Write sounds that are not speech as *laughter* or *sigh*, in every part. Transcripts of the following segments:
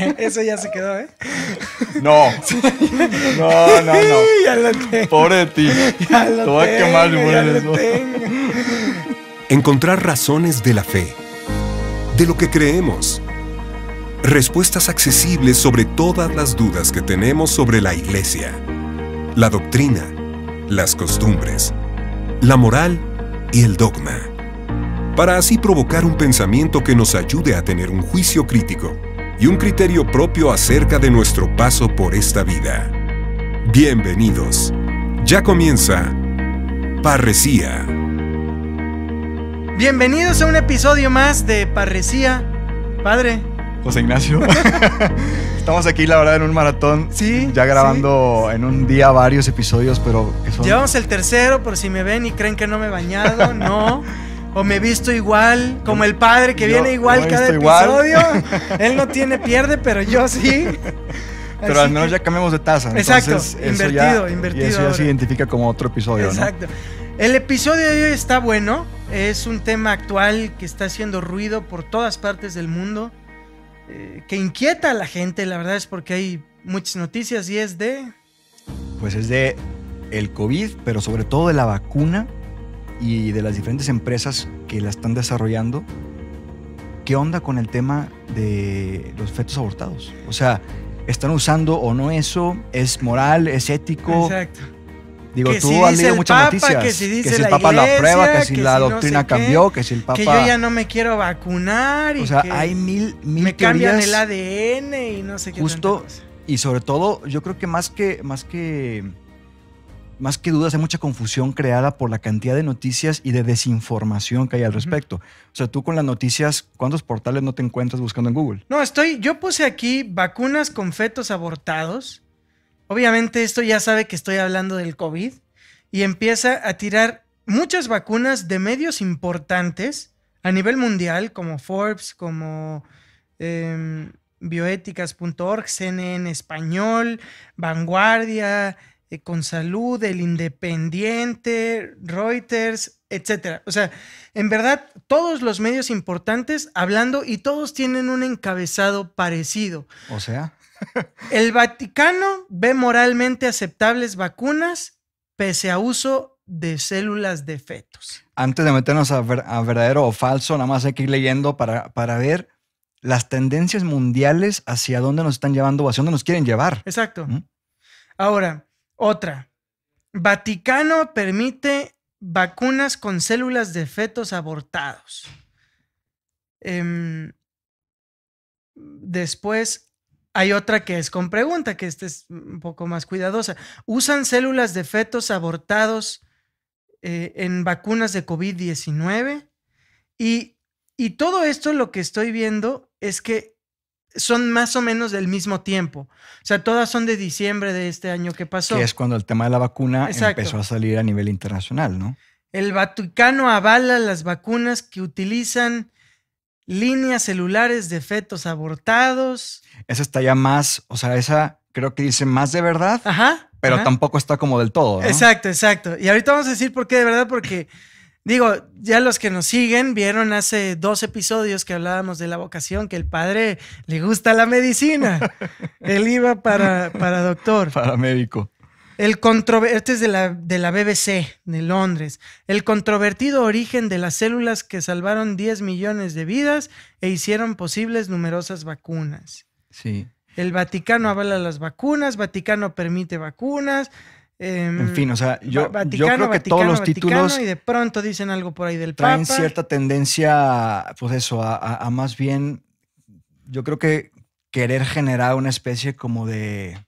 *laughs* Eso ya se quedó, ¿eh? No. No, no, no. *laughs* Pobre ti. Ya te a quemar ya *laughs* Encontrar razones de la fe, de lo que creemos. Respuestas accesibles sobre todas las dudas que tenemos sobre la Iglesia, la doctrina, las costumbres, la moral y el dogma para así provocar un pensamiento que nos ayude a tener un juicio crítico y un criterio propio acerca de nuestro paso por esta vida. Bienvenidos. Ya comienza Parresía. Bienvenidos a un episodio más de Parresía. Padre. José Ignacio. *laughs* Estamos aquí, la verdad, en un maratón. Sí. Ya grabando en un día varios episodios, pero Llevamos el tercero, por si me ven y creen que no me he bañado. No. *laughs* o me he visto igual, como el padre que viene igual cada episodio. *laughs* Él no tiene pierde, pero yo sí. *laughs* Pero no ya cambiamos de taza. Exacto, invertido, invertido. Y eso ya se identifica como otro episodio, Exacto. El episodio de hoy está bueno. Es un tema actual que está haciendo ruido por todas partes del mundo, eh, que inquieta a la gente, la verdad es porque hay muchas noticias y es de... Pues es de el COVID, pero sobre todo de la vacuna y de las diferentes empresas que la están desarrollando, ¿qué onda con el tema de los fetos abortados? O sea, ¿están usando o no eso? ¿Es moral? ¿Es ético? Exacto. Digo, tú has leído muchas noticias. Que si, dice que si el Papa la aprueba, que si la doctrina cambió, que si el Papa. Que yo ya no me quiero vacunar. Y o sea, hay mil, mil me cambian el ADN y no sé qué. Justo, y sobre todo, yo creo que más que, más que más que dudas, hay mucha confusión creada por la cantidad de noticias y de desinformación que hay al respecto. O sea, tú con las noticias, ¿cuántos portales no te encuentras buscando en Google? No, estoy, yo puse aquí vacunas con fetos abortados. Obviamente esto ya sabe que estoy hablando del COVID y empieza a tirar muchas vacunas de medios importantes a nivel mundial, como Forbes, como... Eh, em, bioéticas.org, CNN Español, Vanguardia, eh, con salud, el Independiente, Reuters, etcétera. O sea, en verdad, todos los medios importantes hablando y todos tienen un encabezado parecido. O sea. *laughs* el Vaticano ve moralmente aceptables vacunas pese a uso de células de fetos. Antes de meternos a, ver, verdadero o falso, nada más hay que ir leyendo para, para ver las tendencias mundiales hacia dónde nos están llevando o hacia dónde nos quieren llevar. Exacto. Ahora, otra. Vaticano permite vacunas con células de fetos abortados. Em, después hay otra que es con pregunta, que esta es un poco más cuidadosa. ¿Usan células de fetos abortados eh, en vacunas de COVID-19? Y, y todo esto lo que estoy viendo es que son más o menos del mismo tiempo. O sea, todas son de diciembre de este año que pasó. Que es cuando el tema de la vacuna empezó a salir a nivel internacional, ¿no? El Vaticano avala las vacunas que utilizan líneas celulares de fetos abortados. Esa está ya más, o sea, esa creo que dice más de verdad, ajá, pero tampoco está como del todo. Exacto, exacto. Y ahorita vamos a decir por qué de verdad, porque Digo, ya los que nos siguen vieron hace dos episodios que hablábamos de la vocación, que el padre le gusta la medicina. *laughs* Él iba para, para doctor. Para médico. El este es de la, de la BBC de Londres. El controvertido origen de las células que salvaron 10 millones de vidas e hicieron posibles numerosas vacunas. Sí. El Vaticano avala las vacunas, Vaticano permite vacunas, Em, en fin, o sea, yo, creo que todos los títulos. Y de pronto dicen algo por ahí del traen cierta tendencia, pues eso, a, más bien. Yo creo que querer generar una especie como de.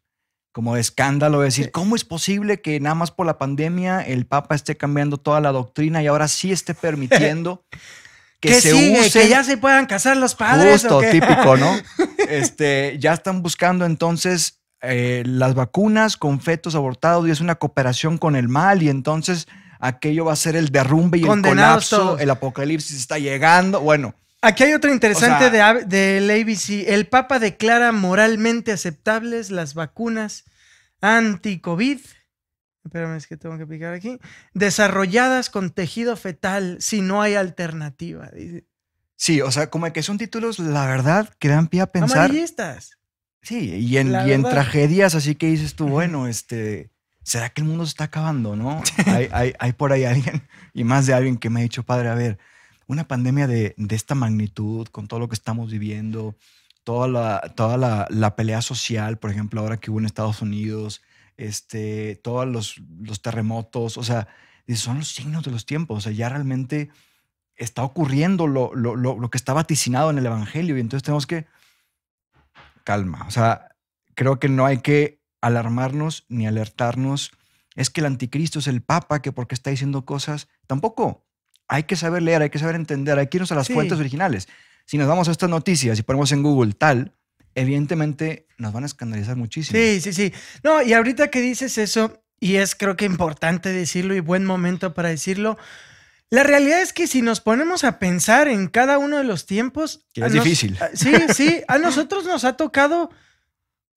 Como escándalo, decir, ¿cómo es posible que nada más por la pandemia el Papa esté cambiando toda la doctrina y ahora sí esté permitiendo *laughs* que, se use? Que ya se puedan casar los padres. Justo, típico, ¿no? *laughs* Este, ya están buscando entonces eh, las vacunas con fetos abortados y es una cooperación con el mal y entonces aquello va a ser el derrumbe y el colapso, el apocalipsis está llegando. Bueno. Aquí hay otro interesante de de, la ABC. El Papa declara moralmente aceptables las vacunas anti-COVID. Espérame, es que tengo que picar aquí. Desarrolladas con tejido fetal si no hay alternativa. Dice. Sí, o sea, como que son títulos, la verdad, que dan pie a pensar. Sí, y en, y en tragedias así que dices tú, bueno, este, ¿será que el mundo se está acabando, no? *laughs* hay, hay, hay, por ahí alguien, y más de alguien que me ha dicho, padre, a ver, una pandemia de, de esta magnitud, con todo lo que estamos viviendo, toda la, toda la, la, pelea social, por ejemplo, ahora que hubo en Estados Unidos, este, todos los, los terremotos, o sea, son los signos de los tiempos, o sea, ya realmente está ocurriendo lo, lo, lo, lo que está vaticinado en el Evangelio y entonces tenemos que calma. O sea, creo que no hay que alarmarnos ni alertarnos. Es que el anticristo es el papa, que porque está diciendo cosas. Tampoco. Hay que saber leer, hay que saber entender, hay que irnos a las fuentes originales. Si nos vamos a estas noticias y ponemos en Google tal, evidentemente nos van a escandalizar muchísimo. Sí, sí, sí. No, y ahorita que dices eso, y es creo que importante decirlo y buen momento para decirlo, la realidad es que si nos ponemos a pensar en cada uno de los tiempos... es difícil. Sí, sí. A nosotros nos ha tocado,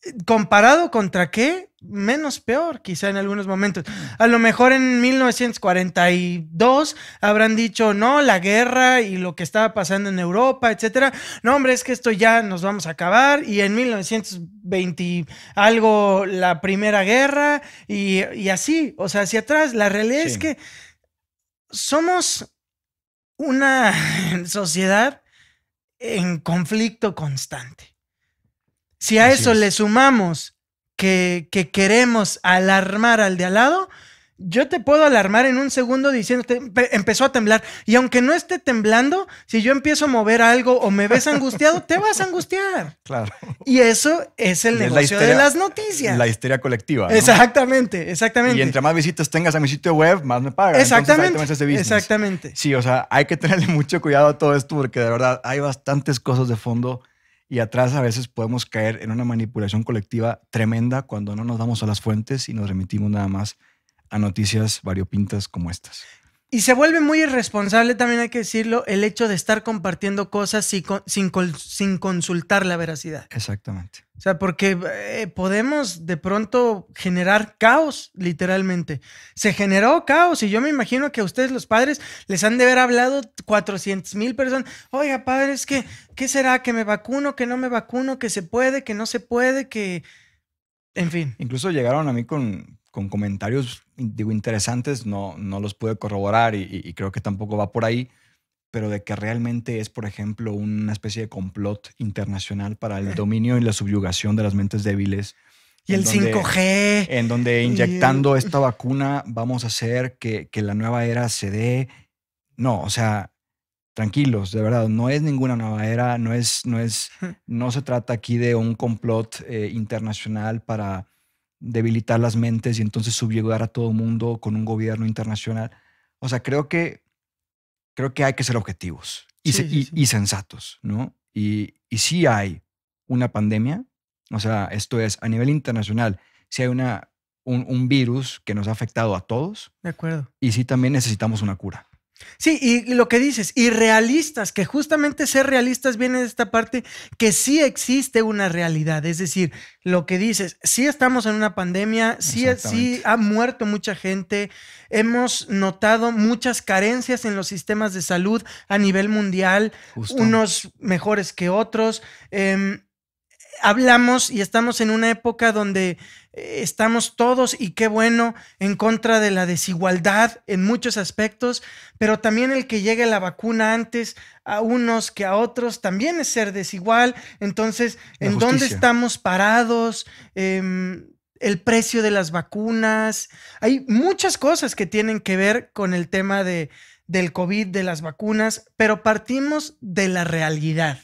eh, comparado contra qué, menos peor, quizá en algunos momentos. A lo mejor en 1942 habrán dicho, no, la guerra y lo que estaba pasando en Europa, etcétera. No, hombre, es que esto ya nos vamos a acabar. Y en 1920 algo, la primera guerra y, así. O sea, hacia atrás. La realidad es que somos una *laughs* sociedad en conflicto constante. Si a eso le sumamos que, queremos alarmar al de al lado, yo te puedo alarmar en un segundo diciéndote, empezó a temblar. Y aunque no esté temblando, si yo empiezo a mover algo o me ves angustiado, te vas a angustiar. *laughs* Claro. Y eso es el negocio de las noticias. La histeria colectiva. Exactamente, exactamente. Y entre más visitas tengas a mi sitio web, más me pagas. Exactamente. exactamente. Sí, o sea, hay que tenerle mucho cuidado a todo esto porque de verdad hay bastantes cosas de fondo y atrás a veces podemos caer en una manipulación colectiva tremenda cuando no nos damos a las fuentes y nos remitimos nada más a noticias variopintas como estas. Y se vuelve muy irresponsable, también hay que decirlo, el hecho de estar compartiendo cosas sin, sin, consultar la veracidad. Exactamente. O sea, porque eh, podemos de pronto generar caos, literalmente. Se generó caos y yo me imagino que a ustedes los padres les han de haber hablado 400 mil personas. Oiga, padres, ¿qué, ¿qué será? ¿Que me vacuno? ¿Que no me vacuno? ¿Que se puede? ¿Que no se puede? ¿Que...? En fin. Incluso llegaron a mí con, con comentarios digo, interesantes, no, no los pude corroborar y, creo que tampoco va por ahí, pero de que realmente es, por ejemplo, una especie de complot internacional para el dominio y la subyugación de las mentes débiles. Y el 5G. En donde inyectando esta vacuna vamos a hacer que, la nueva era se dé. No, o sea, tranquilos, de verdad, no es ninguna nueva era, no es, no es, no se trata aquí de un complot eh, internacional para debilitar las mentes y entonces subyugar a todo el mundo con un gobierno internacional. O sea, creo que, creo que hay que ser objetivos y, sensatos, ¿no? Y, y hay una pandemia, o sea, esto es a nivel internacional, si hay una, un, virus que nos ha afectado a todos. De acuerdo. Y si también necesitamos una cura. Sí, y lo que dices, y realistas, que justamente ser realistas viene de esta parte que sí existe una realidad, es decir, lo que dices, sí estamos en una pandemia, sí, sí ha muerto mucha gente, hemos notado muchas carencias en los sistemas de salud a nivel mundial, unos mejores que otros. Em, hablamos y estamos en una época donde eh, estamos todos, y qué bueno, en contra de la desigualdad en muchos aspectos, pero también el que llegue la vacuna antes a unos que a otros también es ser desigual. Entonces, ¿en dónde estamos parados? Em, el precio de las vacunas. Hay muchas cosas que tienen que ver con el tema del COVID, de las vacunas, pero partimos de la realidad.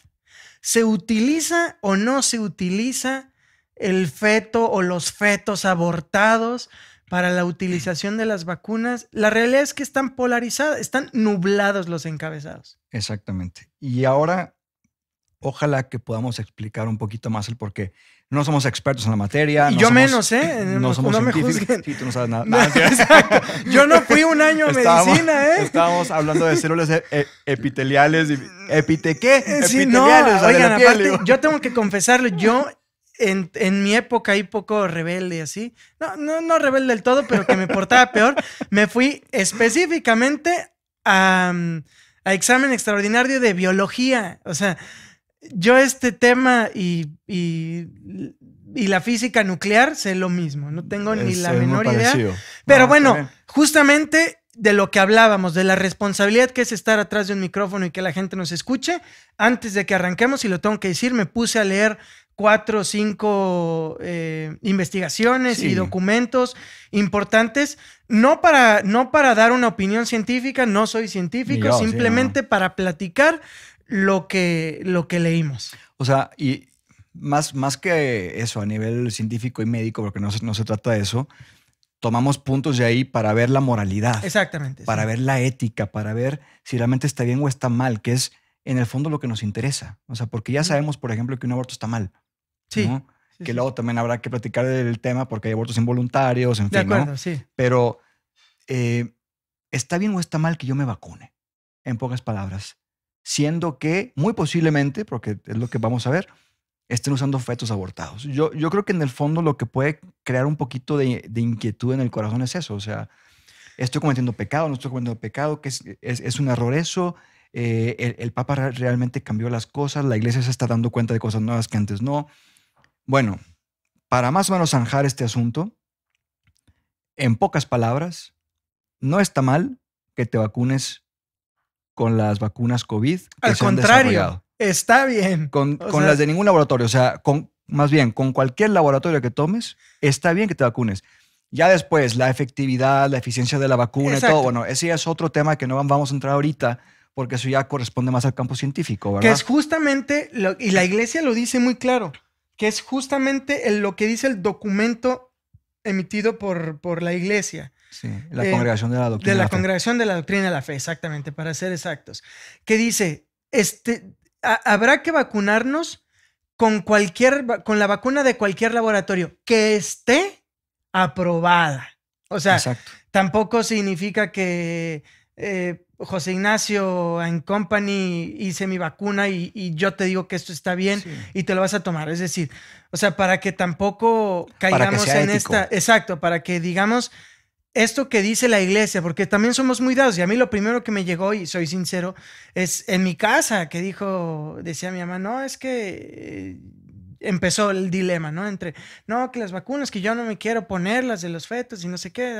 ¿se utiliza o no se utiliza el feto o los fetos abortados para la utilización de las vacunas? La realidad es que están polarizados, están nublados los encabezados. Exactamente. Y ahora, ojalá que podamos explicar un poquito más el por qué no somos expertos en la materia. No yo menos, ¿eh? No, somos científicos. sí, tú no sabes nada. exacto. Yo no fui un año a medicina, ¿eh? Estábamos hablando de células e, e, epiteliales. Y, ¿Epite qué? Eh, epiteliales. oigan, aparte, yo tengo que confesarlo. Yo, en, mi época ahí poco rebelde así, no, no, no rebelde del todo, pero que me portaba peor, me fui específicamente a, mm, a examen extraordinario de biología. O sea yo este tema y, y, la física nuclear sé lo mismo, no tengo ni la menor idea. Pero ah, bueno, justamente de lo que hablábamos, de la responsabilidad que es estar atrás de un micrófono y que la gente nos escuche, antes de que arranquemos, y lo tengo que decir, me puse a leer cuatro o cinco eh, investigaciones y documentos importantes, no para, no para dar una opinión científica, no soy científico, simplemente para platicar lo que, lo que leímos. O sea, y más, más que eso a nivel científico y médico, porque no, se trata de eso, tomamos puntos de ahí para ver la moralidad. Exactamente. Para ver la ética, para ver si realmente está bien o está mal, que es en el fondo lo que nos interesa. O sea, porque ya sabemos, por ejemplo, que un aborto está mal. Sí. que luego también habrá que platicar del tema porque hay abortos involuntarios, en sí. Pero eh, está bien o está mal que yo me vacune, en pocas palabras siendo que muy posiblemente, porque es lo que vamos a ver, estén usando fetos abortados. Yo, yo creo que en el fondo lo que puede crear un poquito de, inquietud en el corazón es eso, o sea, estoy cometiendo pecado, no estoy cometiendo pecado, que es, un error eso, eh, el, el, Papa realmente cambió las cosas, la iglesia se está dando cuenta de cosas nuevas que antes no. Bueno, para más o menos zanjar este asunto, en pocas palabras, no está mal que te vacunes con las vacunas COVID. Que Al contrario, está bien. Con, las de ningún laboratorio, o sea, con, más bien, con cualquier laboratorio que tomes, está bien que te vacunes. Ya después, la efectividad, la eficiencia de la vacuna y todo, bueno, ese es otro tema que no vamos a entrar ahorita porque eso ya corresponde más al campo científico, ¿verdad? Que es justamente, y la iglesia lo dice muy claro, que es justamente lo que dice el documento emitido por, por la iglesia. Sí, la eh, congregación de la doctrina. De la, congregación de la doctrina de la fe, exactamente, para ser exactos. Que dice, este, habrá que vacunarnos con cualquier, con la vacuna de cualquier laboratorio que esté aprobada. O sea, tampoco significa que eh, José Ignacio en Company hice mi vacuna y, yo te digo que esto está bien y te lo vas a tomar. Es decir, o sea, para que tampoco caigamos en esta. Exacto, para que digamos esto que dice la iglesia, porque también somos muy dados, y a mí lo primero que me llegó, y soy sincero, es en mi casa, que dijo, decía mi mamá, no, es que eh, empezó el dilema, ¿no? Entre, no, que las vacunas, que yo no me quiero poner, las de los fetos y no sé qué.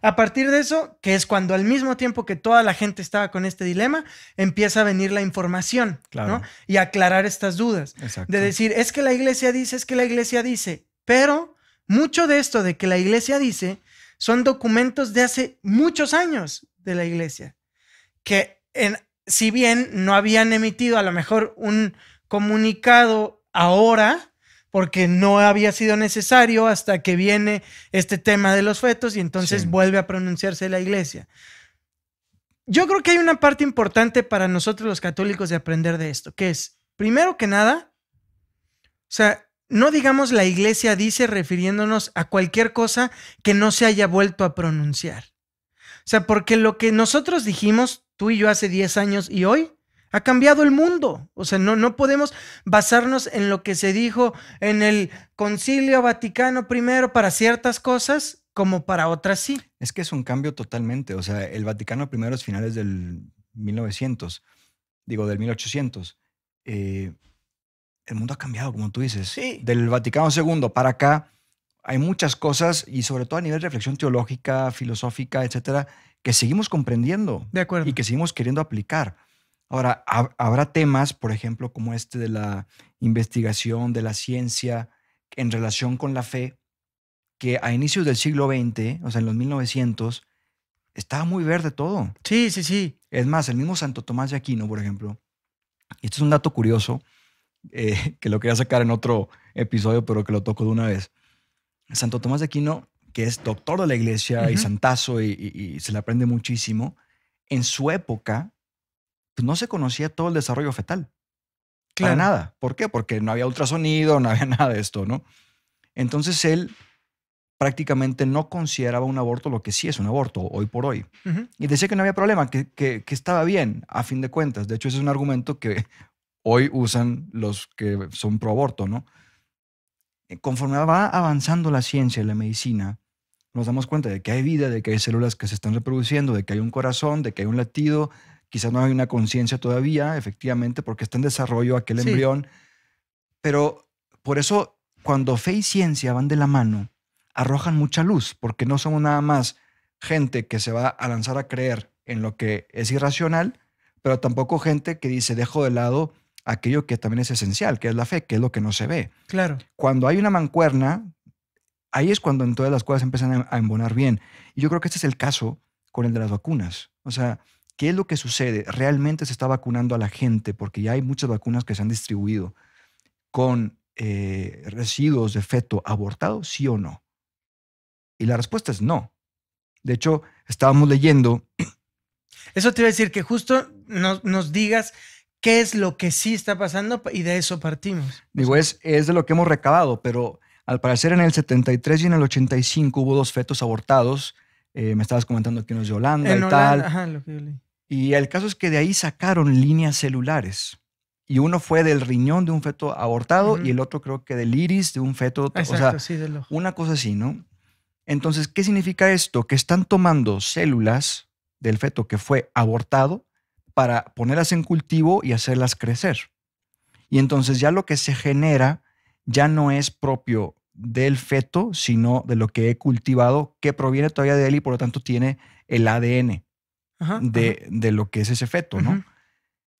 A partir de eso, que es cuando al mismo tiempo que toda la gente estaba con este dilema, empieza a venir la información, ¿no? Y aclarar estas dudas. De decir, es que la iglesia dice, es que la iglesia dice, pero mucho de esto de que la iglesia dice son documentos de hace muchos años de la iglesia, que si bien no habían emitido a lo mejor un comunicado ahora, porque no había sido necesario hasta que viene este tema de los fetos y entonces vuelve a pronunciarse la iglesia. Yo creo que hay una parte importante para nosotros los católicos de aprender de esto, que es, primero que nada, o sea, no digamos la iglesia dice refiriéndonos a cualquier cosa que no se haya vuelto a pronunciar. O sea, porque lo que nosotros dijimos, tú y yo hace 10 años y hoy, ha cambiado el mundo. O sea, no, no podemos basarnos en lo que se dijo en el Concilio Vaticano I para ciertas cosas como para otras sí. Es que es un cambio totalmente. O sea, el Vaticano I es finales del 1900, digo, del 1800. Eh, el mundo ha cambiado, como tú dices. Sí. Del Vaticano II para acá hay muchas cosas y sobre todo a nivel de reflexión teológica, filosófica, etcétera, que seguimos comprendiendo. De acuerdo. Y que seguimos queriendo aplicar. Ahora, habrá temas, por ejemplo, como este de la investigación, de la ciencia, en relación con la fe, que a inicios del siglo XX, o sea, en los 1900, estaba muy verde todo. Sí, sí, sí. Es más, el mismo Santo Tomás de Aquino, por ejemplo, y esto es un dato curioso, eh, que lo quería sacar en otro episodio, pero que lo toco de una vez. Santo Tomás de Aquino, que es doctor de la iglesia y santazo y, se le aprende muchísimo, en su época pues, no se conocía todo el desarrollo fetal. Claro. nada. ¿Por qué? Porque no había ultrasonido, *laughs* no había nada de esto, ¿no? Entonces él prácticamente no consideraba un aborto lo que sí es un aborto hoy por hoy. Y decía que no había problema, que, estaba bien, a fin de cuentas. De hecho, ese es un argumento que hoy usan los que son pro aborto, ¿no? Eh, conforme va avanzando la ciencia y la medicina, nos damos cuenta de que hay vida, de que hay células que se están reproduciendo, de que hay un corazón, de que hay un latido, quizás no hay una conciencia todavía, efectivamente, porque está en desarrollo aquel embrión. Pero por eso cuando fe y ciencia van de la mano, arrojan mucha luz, porque no somos nada más gente que se va a lanzar a creer en lo que es irracional, pero tampoco gente que dice dejo de lado aquello que también es esencial, que es la fe, que es lo que no se ve. Claro. Cuando hay una mancuerna, ahí es cuando en todas las cosas empiezan a embonar bien. Y yo creo que este es el caso con el de las vacunas. O sea, ¿qué es lo que sucede? ¿Realmente se está vacunando a la gente? Porque ya hay muchas vacunas que se han distribuido con eh, residuos de feto abortado, sí o no. Y la respuesta es no. De hecho, estábamos leyendo. Eso te iba a decir que justo nos digas qué es lo que sí está pasando y de eso partimos. Digo, es, es de lo que hemos recabado, pero al parecer en el 73 y en el 85 hubo dos fetos abortados. Eh, me estabas comentando que uno es de Holanda y tal. Ajá, lo que yo leí. Y el caso es que de ahí sacaron líneas celulares. Y uno fue del riñón de un feto abortado y el otro creo que del iris de un feto. una cosa así, ¿no? Entonces, ¿qué significa esto? Que están tomando células del feto que fue abortado para ponerlas en cultivo y hacerlas crecer. Y entonces ya lo que se genera ya no es propio del feto, sino de lo que he cultivado, que proviene todavía de él y por lo tanto tiene el ADN de, lo que es ese feto, ¿no?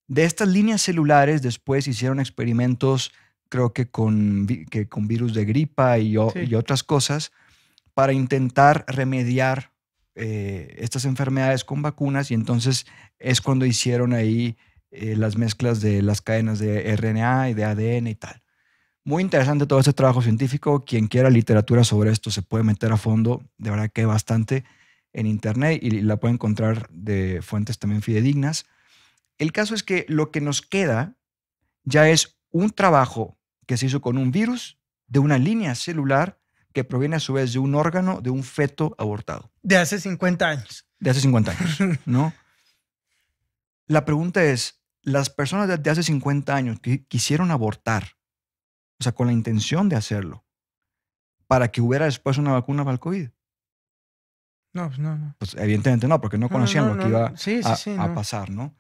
De estas líneas celulares después hicieron experimentos, creo que con, con virus de gripa y, y otras cosas, para intentar remediar eh, estas enfermedades con vacunas y entonces es cuando hicieron ahí eh, las mezclas de las cadenas de RNA y de ADN y tal. Muy interesante todo este trabajo científico. Quien quiera literatura sobre esto se puede meter a fondo. De verdad que bastante en internet y la puede encontrar de fuentes también fidedignas. El caso es que lo que nos queda ya es un trabajo que se hizo con un virus de una línea celular que proviene a su vez de un órgano de un feto abortado. De hace 50 años. De hace 50 años, *laughs* ¿no? La pregunta es, las personas de, hace 50 años que quisieron abortar, o sea, con la intención de hacerlo, para que hubiera después una vacuna para el COVID. No, pues no, no. Pues evidentemente no, porque no conocían lo que iba a, a pasar, ¿no?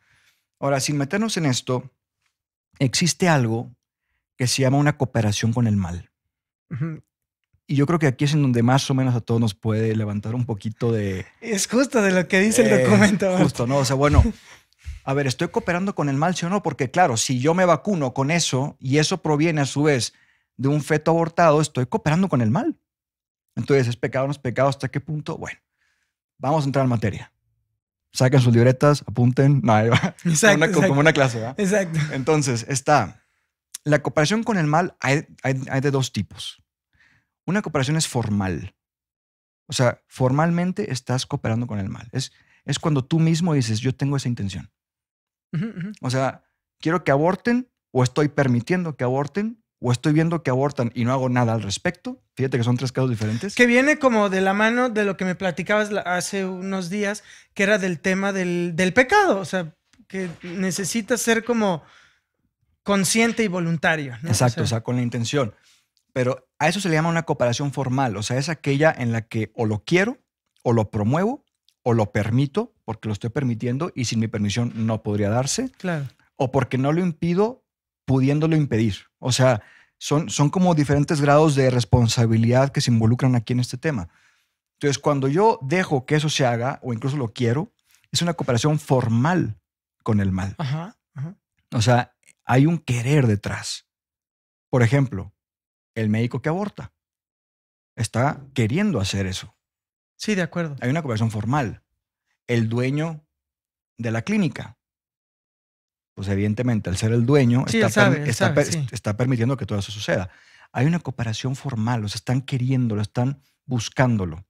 Ahora, sin meternos en esto, existe algo que se llama una cooperación con el mal. Y yo creo que aquí es en donde más o menos a todos nos puede levantar un poquito de... Es justo de lo que dice el eh, documento. Justo, ¿no? O sea, bueno, a ver, ¿estoy cooperando con el mal, sí o no? Porque claro, si yo me vacuno con eso y eso proviene a su vez de un feto abortado, estoy cooperando con el mal. Entonces, ¿es pecado o no es pecado? ¿Hasta qué punto? Bueno, vamos a entrar en materia. Saquen sus libretas, apunten. No, ahí va. Exacto, como, una, clase, ¿verdad? Exacto. Entonces, está... La cooperación con el mal hay de dos tipos. Una cooperación es formal. O sea, formalmente estás cooperando con el mal. Es, es cuando tú mismo dices, yo tengo esa intención. O sea, quiero que aborten o estoy permitiendo que aborten o estoy viendo que abortan y no hago nada al respecto. Fíjate que son tres casos diferentes. Que viene como de la mano de lo que me platicabas hace unos días, que era del tema del, pecado. O sea, que necesitas ser como consciente y voluntario. Exacto, o sea, con la intención. Pero a eso se le llama una cooperación formal, o sea, es aquella en la que o lo quiero, o lo promuevo, o lo permito, porque lo estoy permitiendo y sin mi permisión no podría darse. Claro. O porque no lo impido, pudiéndolo impedir. O sea, son, son como diferentes grados de responsabilidad que se involucran aquí en este tema. Entonces, cuando yo dejo que eso se haga, o incluso lo quiero, es una cooperación formal con el mal. O sea, hay un querer detrás. Por ejemplo, el médico que aborta. Está queriendo hacer eso. Sí, de acuerdo. Hay una cooperación formal. El dueño de la clínica. Pues evidentemente, al ser el dueño, está, permitiendo que todo eso suceda. Hay una cooperación formal, los están queriendo, están buscándolo.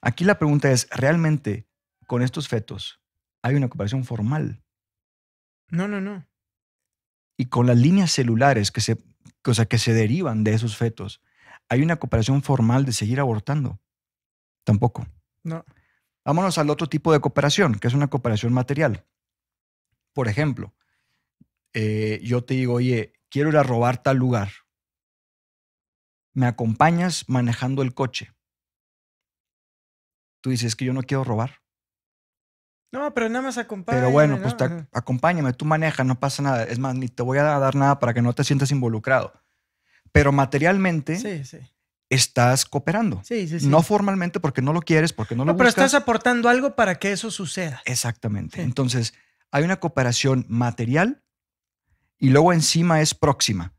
Aquí la pregunta es, ¿realmente con estos fetos hay una cooperación formal? No, no, no. Y con las líneas celulares que se cosa que se derivan de esos fetos. ¿Hay una cooperación formal de seguir abortando? Tampoco. No. Vámonos al otro tipo de cooperación, que es una cooperación material. Por ejemplo, eh, yo te digo, oye, quiero ir a robar tal lugar. Me acompañas manejando el coche. Tú dices que yo no quiero robar. No, pero nada más acompáñame. Pero bueno, pues acompáñame, tú manejas, no pasa nada. Es más, ni te voy a dar nada para que no te sientas involucrado. Pero materialmente sí, sí. estás cooperando. Sí, sí, sí. No formalmente porque no lo quieres, porque no, lo pero Pero estás aportando algo para que eso suceda. Exactamente. Entonces, hay una cooperación material y luego encima es próxima.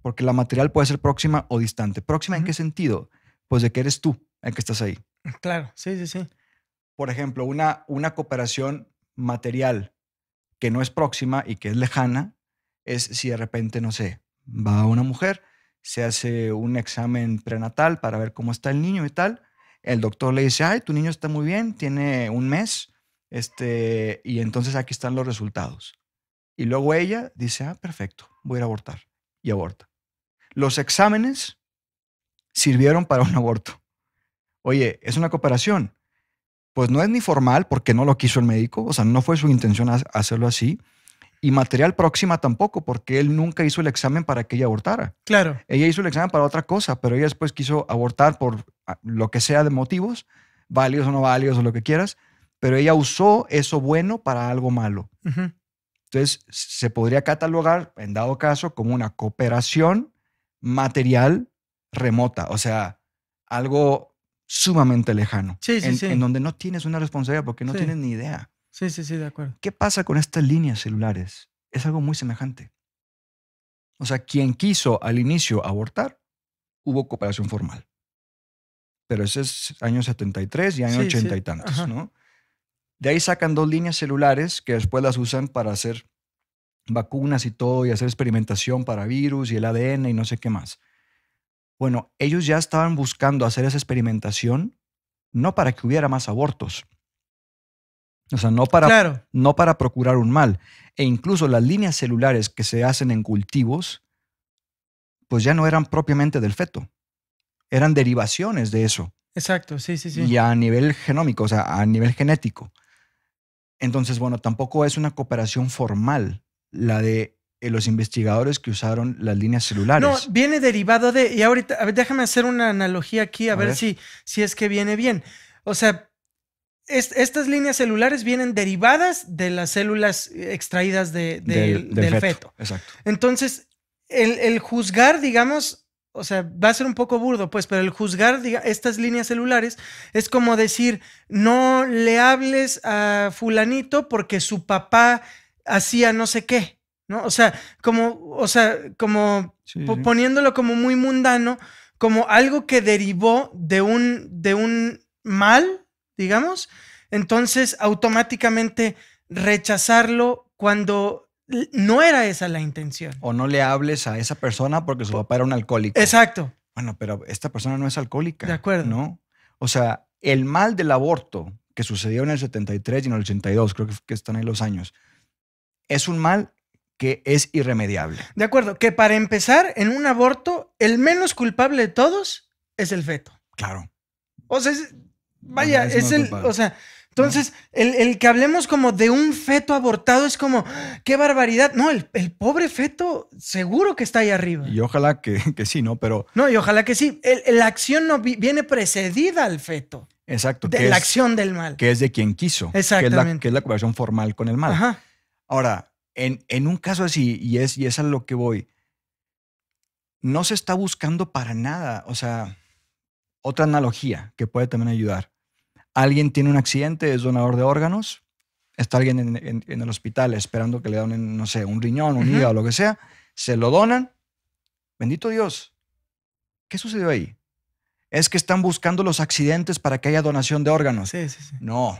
Porque la material puede ser próxima o distante. ¿Próxima en qué sentido? Pues de que eres tú el que estás ahí. Claro, sí, sí, sí por ejemplo, una, una cooperación material que no es próxima y que es lejana, es si de repente, no sé, va una mujer, se hace un examen prenatal para ver cómo está el niño y tal, el doctor le dice, ay, tu niño está muy bien, tiene un mes, este, y entonces aquí están los resultados. Y luego ella dice, ah, perfecto, voy a ir a abortar, y aborta. Los exámenes sirvieron para un aborto. Oye, es una cooperación pues no es ni formal porque no lo quiso el médico, o sea, no fue su intención hacerlo así, y material próxima tampoco porque él nunca hizo el examen para que ella abortara. Claro. Ella hizo el examen para otra cosa, pero ella después quiso abortar por ah, lo que sea de motivos, válidos o no válidos o lo que quieras, pero ella usó eso bueno para algo malo. Entonces, se podría catalogar, en dado caso, como una cooperación material remota, o sea, algo sumamente lejano. en, donde no tienes una responsabilidad porque no tienes ni idea. Sí, sí, sí, de acuerdo. ¿Qué pasa con estas líneas celulares? Es algo muy semejante. O sea, quien quiso al inicio abortar, hubo cooperación formal. Pero ese es año 73 y año 80 y tantos, De ahí sacan dos líneas celulares que después las usan para hacer vacunas y todo y hacer experimentación para virus y el ADN y no sé qué más. Bueno, ellos ya estaban buscando hacer esa experimentación no para que hubiera más abortos, o sea, no para, no para procurar un mal. E incluso las líneas celulares que se hacen en cultivos, pues ya no eran propiamente del feto, eran derivaciones de eso. Exacto, sí, sí, sí. Y a nivel genómico, o sea, a nivel genético. Entonces, bueno, tampoco es una cooperación formal la de eh, los investigadores que usaron las líneas celulares. No, viene derivado de, y ahorita, déjame hacer una analogía aquí, a, ver, Si, si es que viene bien. O sea, estas líneas celulares vienen derivadas de las células extraídas del, feto. Exacto. Entonces, el, juzgar, digamos, o sea, va a ser un poco burdo, pues, pero el juzgar estas líneas celulares es como decir, no le hables a fulanito porque su papá hacía no sé qué. ¿no? O sea, como, o sea, como poniéndolo como muy mundano, como algo que derivó de un, de un mal, digamos, entonces automáticamente rechazarlo cuando no era esa la intención. O no le hables a esa persona porque su papá era un alcohólico. Exacto. Bueno, pero esta persona no es alcohólica. De acuerdo. O sea, el mal del aborto que sucedió en el 73 y en el 82, creo que, están ahí los años, es un mal es irremediable. De acuerdo, que para empezar, en un aborto, el menos culpable de todos es el feto. Claro. O sea, vaya, es, el, o sea, entonces, el, que hablemos como de un feto abortado es como, qué barbaridad. No, el, pobre feto seguro que está ahí arriba. Y ojalá que, *laughs* que sí, ¿no? Pero... No, y ojalá que sí. la acción no viene precedida al feto. Exacto. De la acción del mal. Que es de quien quiso. Exactamente. Que es la, que cooperación formal con el mal. Ajá. Ahora, en, un caso así, y es, y es a lo que voy, no se está buscando para nada. O sea, otra analogía que puede también ayudar. Alguien tiene un accidente, es donador de órganos, está alguien en, el hospital esperando que le donen, no sé, un riñón, un o lo que sea, se lo donan. Bendito Dios. ¿Qué sucedió ahí? Es que están buscando los accidentes para que haya donación de órganos. Sí, sí, sí. No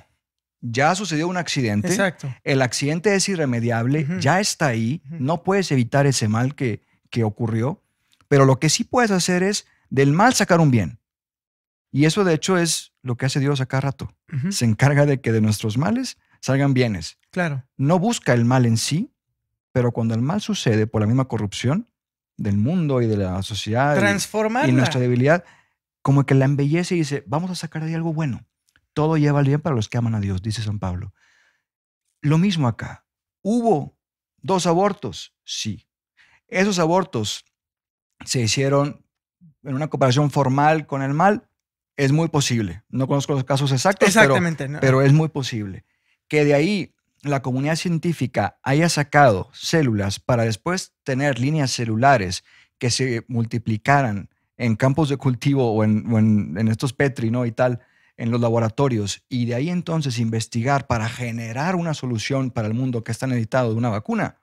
ya sucedió un accidente. El accidente es irremediable, ya está ahí, no puedes evitar ese mal que, que ocurrió, pero lo que sí puedes hacer es del mal sacar un bien. Y eso de hecho es lo que hace Dios a rato. Se encarga de que de nuestros males salgan bienes. Claro. No busca el mal en sí, pero cuando el mal sucede por la misma corrupción del mundo y de la sociedad y, y nuestra debilidad, como que la embellece y dice, vamos a sacar de ahí algo bueno todo lleva al bien para los que aman a Dios, dice San Pablo. Lo mismo acá. ¿Hubo dos abortos? Sí. Esos abortos se hicieron en una cooperación formal con el mal. Es muy posible. No conozco los casos exactos, Exactamente, pero, pero es muy posible. Que de ahí la comunidad científica haya sacado células para después tener líneas celulares que se multiplicaran en campos de cultivo o en, estos petri, ¿no? Y tal en los laboratorios y de ahí entonces investigar para generar una solución para el mundo que está necesitado de una vacuna,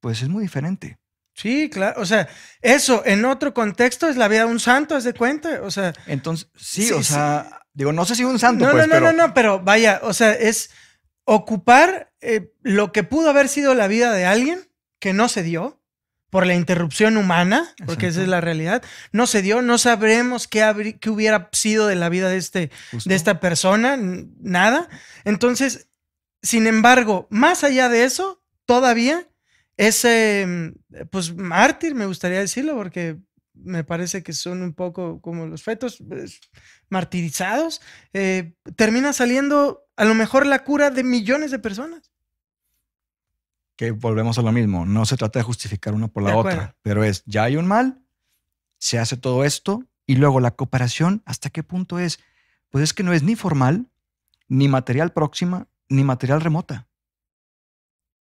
pues es muy diferente. Sí, claro. O sea, eso en otro contexto es la vida de un santo, es de cuenta. O sea. Entonces, sí, o sea, digo, no sé si un santo. No, pues, no, no, pero... no, no, pero vaya, o sea, es ocupar eh, lo que pudo haber sido la vida de alguien que no se dio por la interrupción humana, porque esa es la realidad, no se dio, no sabremos qué, hubiera sido de la vida de, este, de esta persona, nada. Entonces, sin embargo, más allá de eso, todavía ese, mm, pues mártir, me gustaría decirlo, porque me parece que son un poco como los fetos pues, martirizados, eh, termina saliendo a lo mejor la cura de millones de personas que volvemos a lo mismo, no se trata de justificar una por la otra, pero es, ya hay un mal, se hace todo esto, y luego la cooperación, ¿hasta qué punto es? Pues es que no es ni formal, ni material próxima, ni material remota.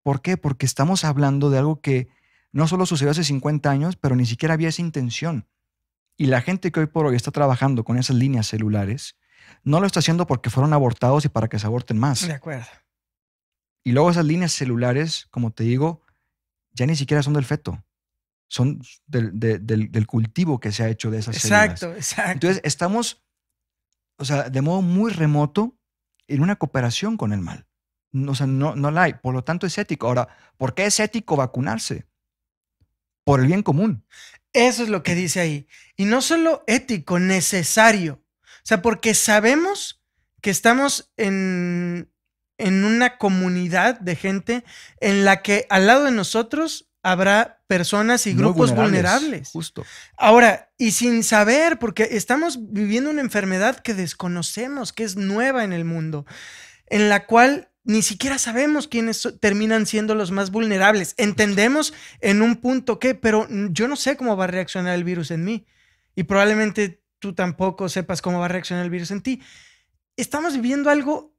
¿Por qué? Porque estamos hablando de algo que no solo sucedió hace 50 años, pero ni siquiera había esa intención. Y la gente que hoy por hoy está trabajando con esas líneas celulares, no lo está haciendo porque fueron abortados y para que se aborten más. De acuerdo. Y luego esas líneas celulares, como te digo, ya ni siquiera son del feto, son del, cultivo que se ha hecho de esas células. Exacto, exacto. Entonces estamos, o sea, de modo muy remoto en una cooperación con el mal. O sea, no, no la hay. Por lo tanto, es ético. Ahora, ¿por qué es ético vacunarse? Por el bien común. Eso es lo que dice ahí. Y no solo ético, necesario. O sea, porque sabemos que estamos en, en una comunidad de gente en la que al lado de nosotros habrá personas y grupos vulnerables, Justo. Ahora, y sin saber, porque estamos viviendo una enfermedad que desconocemos, que es nueva en el mundo, en la cual ni siquiera sabemos quiénes terminan siendo los más vulnerables. Entendemos en un punto que, pero yo no sé cómo va a reaccionar el virus en mí. Y probablemente tú tampoco sepas cómo va a reaccionar el virus en ti. Estamos viviendo algo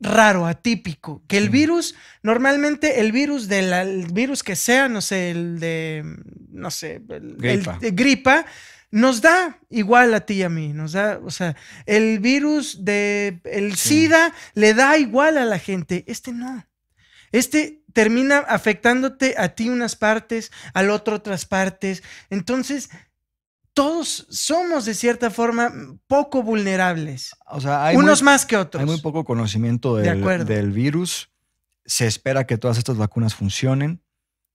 raro, atípico, que el virus, normalmente el virus del virus que sea, no sé, el de, no sé, el, gripa. gripa nos da igual a ti y a mí, nos da, o sea, el virus de el SIDA le da igual a la gente, este no. Este termina afectándote a ti unas partes, al otro otras partes. Entonces, todos somos de cierta forma poco vulnerables. O sea, hay unos más que otros. Hay muy poco conocimiento del, del, virus. Se espera que todas estas vacunas funcionen.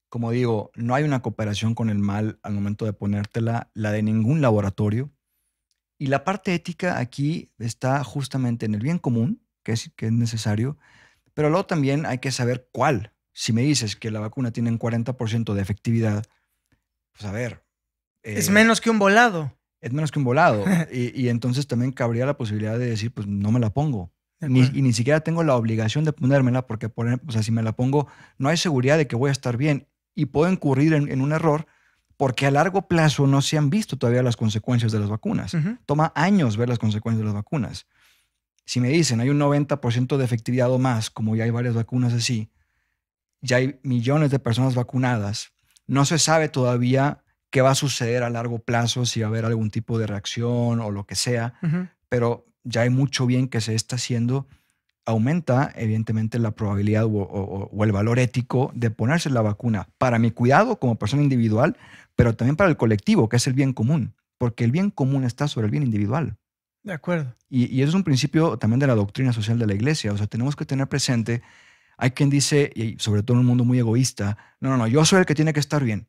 Como digo, no hay una cooperación con el mal al momento de ponértela, la de ningún laboratorio. Y la parte ética aquí está justamente en el bien común, que es, que es necesario, pero luego también hay que saber cuál. Si me dices que la vacuna tiene un 40% de efectividad, pues a ver, es eh, menos que un volado. Es menos que un volado. *laughs* y, entonces también cabría la posibilidad de decir, pues no me la pongo. y ni siquiera tengo la obligación de ponérmela porque, poner, si me la pongo, no hay seguridad de que voy a estar bien y puedo incurrir en, un error porque a largo plazo no se han visto todavía las consecuencias de las vacunas. Toma años ver las consecuencias de las vacunas. Si me dicen hay un 90% de efectividad o más, como ya hay varias vacunas así, ya hay millones de personas vacunadas, no se sabe todavía qué va a suceder a largo plazo, si va a haber algún tipo de reacción o lo que sea, pero ya hay mucho bien que se está haciendo, aumenta evidentemente la probabilidad o, el valor ético de ponerse la vacuna para mi cuidado como persona individual, pero también para el colectivo, que es el bien común, porque el bien común está sobre el bien individual. De acuerdo. Y, y eso es un principio también de la doctrina social de la iglesia, o sea, tenemos que tener presente, hay quien dice, y sobre todo en un mundo muy egoísta, no, no, no, yo soy el que tiene que estar bien,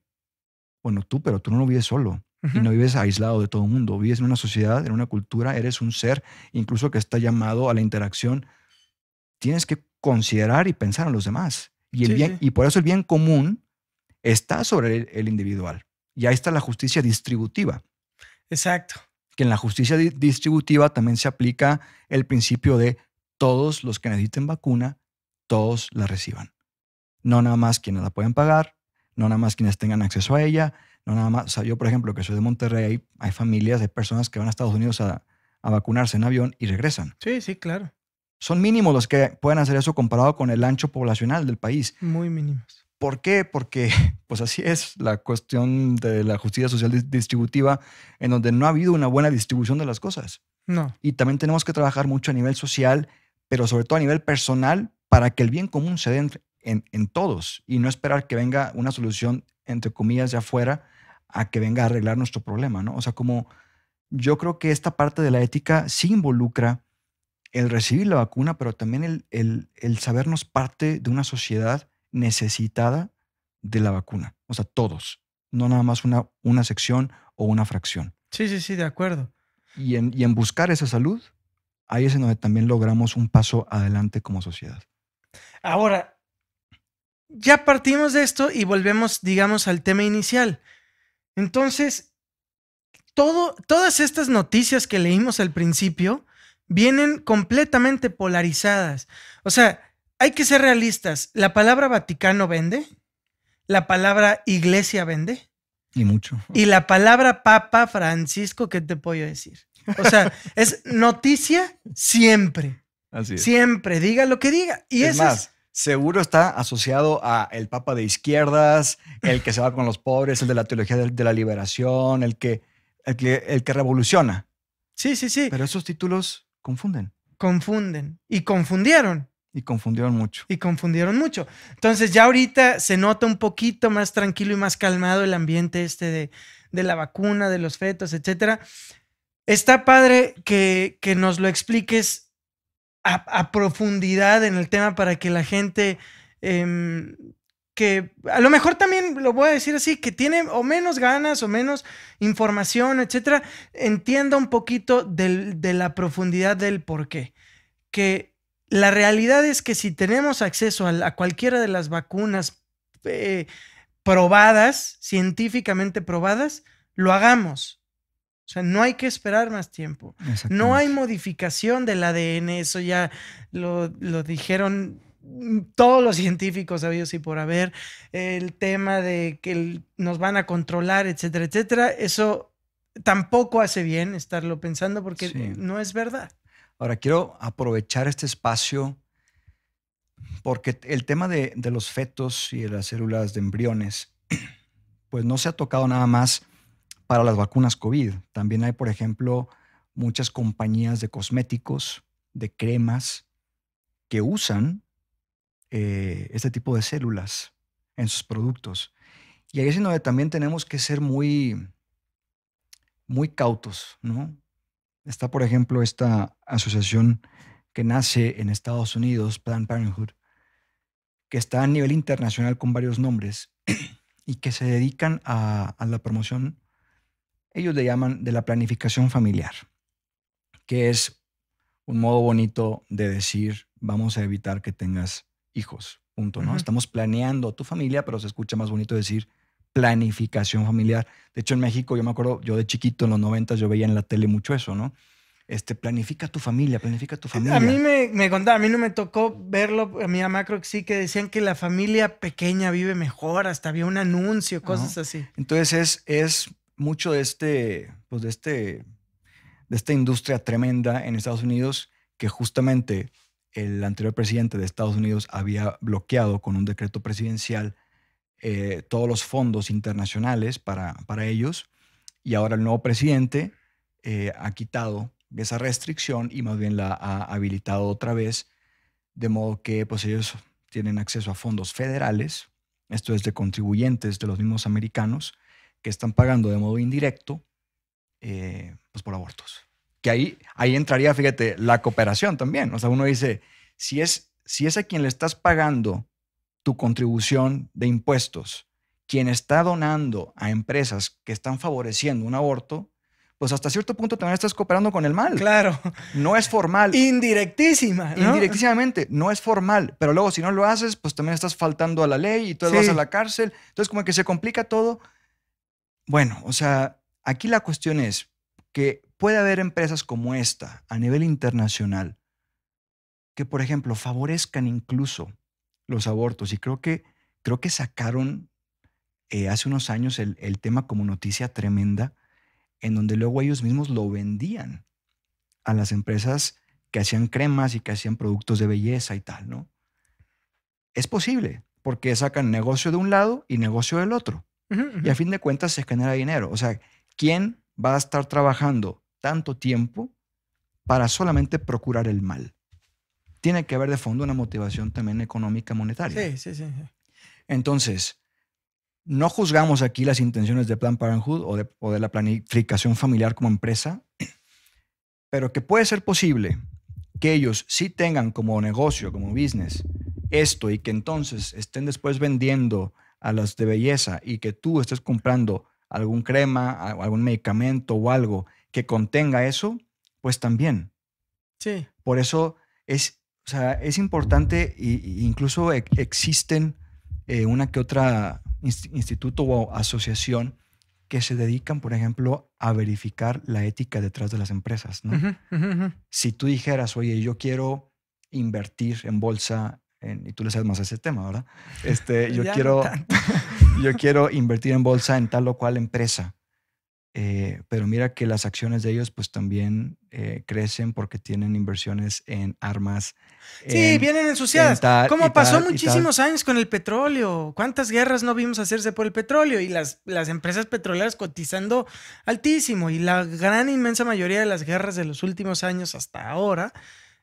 bueno, tú, pero tú no vives solo y no vives aislado de todo el mundo, vives en una sociedad, en una cultura, eres un ser incluso que está llamado a la interacción. Tienes que considerar y pensar en los demás. Y, el bien, y por eso el bien común está sobre el, individual. Y ahí está la justicia distributiva. Exacto. Que en la justicia distributiva también se aplica el principio de todos los que necesiten vacuna, todos la reciban. No nada más quienes la pueden pagar, no nada más quienes tengan acceso a ella, no nada más, o yo por ejemplo que soy de Monterrey, hay, familias, de personas que van a Estados Unidos a, vacunarse en avión y regresan. Sí, sí, claro. Son mínimos los que pueden hacer eso comparado con el ancho poblacional del país. Muy mínimos. ¿Por qué? Porque *laughs* pues así es la cuestión de la justicia social distributiva, en donde no ha habido una buena distribución de las cosas. No. Y también tenemos que trabajar mucho a nivel social, pero sobre todo a nivel personal, para que el bien común se dé entre, en, todos y no esperar que venga una solución, entre comillas, de afuera a que venga a arreglar nuestro problema, ¿no? O sea, como yo creo que esta parte de la ética sí involucra el recibir la vacuna, pero también el, sabernos parte de una sociedad necesitada de la vacuna. O sea, todos, no nada más una, una sección o una fracción. Sí, sí, sí, de acuerdo. Y y en buscar esa salud, ahí es en donde también logramos un paso adelante como sociedad. Ahora, ya partimos de esto y volvemos, digamos, al tema inicial. Entonces, todo, todas estas noticias que leímos al principio vienen completamente polarizadas. O sea, hay que ser realistas. La palabra Vaticano vende, la palabra iglesia vende. Y mucho. Y la palabra Papa Francisco, ¿qué te puedo decir? O sea, *laughs* es noticia siempre. Así es. Siempre, diga lo que diga. Y es seguro está asociado a el papa de izquierdas, el que se va con los pobres, el de la teología de, la liberación, el que, el que, revoluciona. Sí, sí, sí. Pero esos títulos confunden. Confunden. Y confundieron. Y confundieron mucho. Y confundieron mucho. Entonces ya ahorita se nota un poquito más tranquilo y más calmado el ambiente este de, de la vacuna, de los fetos, etcétera. Está padre que, que nos lo expliques a, profundidad en el tema para que la gente em, que a lo mejor también lo voy a decir así, que tiene o menos ganas o menos información, etcétera, entienda un poquito de la profundidad del por qué. Que la realidad es que si tenemos acceso a, cualquiera de las vacunas eh, probadas, científicamente probadas, lo hagamos. O sea, no hay que esperar más tiempo. No hay modificación del ADN, eso ya lo, dijeron todos los *laughs* científicos sabidos y por haber. El tema de que nos van a controlar, etcétera, etcétera, eso tampoco hace bien estarlo pensando porque no es verdad. Ahora, quiero aprovechar este espacio porque el tema de, de los fetos y de las células de embriones, *clears throat* pues no se ha tocado nada más para las vacunas COVID. También hay, por ejemplo, muchas compañías de cosméticos, de cremas, que usan eh, este tipo de células en sus productos. Y ahí es donde también tenemos que ser muy, muy cautos, ¿no? Está, por ejemplo, esta asociación que nace en Estados Unidos, Planned Parenthood, que está a nivel internacional con varios nombres *clears throat* y que se dedican a la promoción ellos le llaman de la planificación familiar, que es un modo bonito de decir, vamos a evitar que tengas hijos, punto, ¿no? Estamos planeando tu familia, pero se escucha más bonito decir planificación familiar. De hecho, en México, yo me acuerdo, yo de chiquito, en los noventas, yo veía en la tele mucho eso, ¿no? Este, planifica tu familia, planifica tu familia. A mí me, me a mí no me tocó verlo, a mi mamá creo que sí, que decían que la familia pequeña vive mejor, hasta había un anuncio, cosas así. Entonces es, es mucho este, pues, este, de esta industria tremenda en Estados Unidos que justamente el anterior presidente de Estados Unidos había bloqueado con un decreto presidencial eh, todos los fondos internacionales para, ellos y ahora el nuevo presidente eh, ha quitado esa restricción y más bien la ha habilitado otra vez, de modo que pues ellos tienen acceso a fondos federales, esto es de contribuyentes de los mismos americanos, que están pagando de modo indirecto eh, pues, por abortos. Que ahí, ahí entraría, fíjate, la cooperación también. O sea, uno dice, si es, si es a quien le estás pagando tu contribución de impuestos, quien está donando a empresas que están favoreciendo un aborto, pues hasta cierto punto también estás cooperando con el mal. Claro. No es formal. Indirectísima. Indirectísimamente, no es formal. Pero luego, si no lo haces, pues también estás faltando a la ley y tú vas a la cárcel. Entonces, como que se complica todo bueno, o sea, aquí la cuestión es que puede haber empresas como esta a nivel internacional que, por ejemplo, favorezcan incluso los abortos. Y creo que, creo que sacaron eh, hace unos años el, el, tema como noticia tremenda, en donde luego ellos mismos lo vendían a las empresas que hacían cremas y que hacían productos de belleza y tal, ¿no? Es posible, porque sacan negocio de un lado y negocio del otro. Y a fin de cuentas se genera dinero. O sea, ¿quién va a estar trabajando tanto tiempo para solamente procurar el mal? Tiene que haber de fondo una motivación también económica monetaria. Sí, sí, sí. Entonces, no juzgamos aquí las intenciones de Plan Parenthood o de, o de la planificación familiar como empresa, pero que puede ser posible que ellos sí tengan como negocio, como business, esto y que entonces estén después vendiendo a las de belleza y que tú estés comprando algún crema, algún medicamento o algo que contenga eso, pues también. Sí. Por eso es, o sea, es importante e incluso existen eh, una que otra instituto o asociación que se dedican, por ejemplo, a verificar la ética detrás de las empresas. Si tú dijeras, oye, yo quiero invertir en bolsa y tú le sabes más a ese tema, ¿verdad? *laughs* Este, yo, quiero, *laughs* yo quiero invertir en bolsa en tal o cual empresa. Eh, pero mira que las acciones de ellos pues también eh, crecen porque tienen inversiones en armas. Sí, vienen ensuciadas. Como pasó muchísimos años con el petróleo. ¿Cuántas guerras no vimos hacerse por el petróleo? Y las, las empresas petroleras cotizando altísimo. Y la gran inmensa mayoría de las guerras de los últimos años hasta ahora